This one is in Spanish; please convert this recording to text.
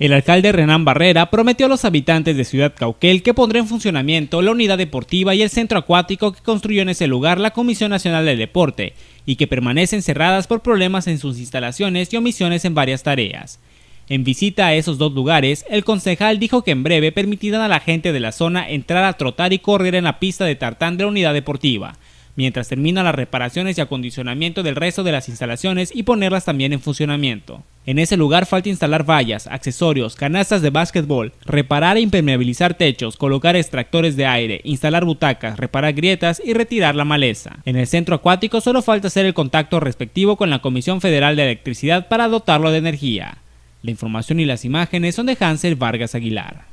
El alcalde Renán Barrera prometió a los habitantes de Ciudad Cauquel que pondrá en funcionamiento la unidad deportiva y el centro acuático que construyó en ese lugar la Comisión Nacional del Deporte y que permanecen cerradas por problemas en sus instalaciones y omisiones en varias tareas. En visita a esos dos lugares, el concejal dijo que en breve permitirán a la gente de la zona entrar a trotar y correr en la pista de tartán de la unidad deportiva, mientras terminan las reparaciones y acondicionamiento del resto de las instalaciones y ponerlas también en funcionamiento. En ese lugar falta instalar vallas, accesorios, canastas de básquetbol, reparar e impermeabilizar techos, colocar extractores de aire, instalar butacas, reparar grietas y retirar la maleza. En el centro acuático solo falta hacer el contacto respectivo con la Comisión Federal de Electricidad para dotarlo de energía. La información y las imágenes son de Hansel Vargas Aguilar.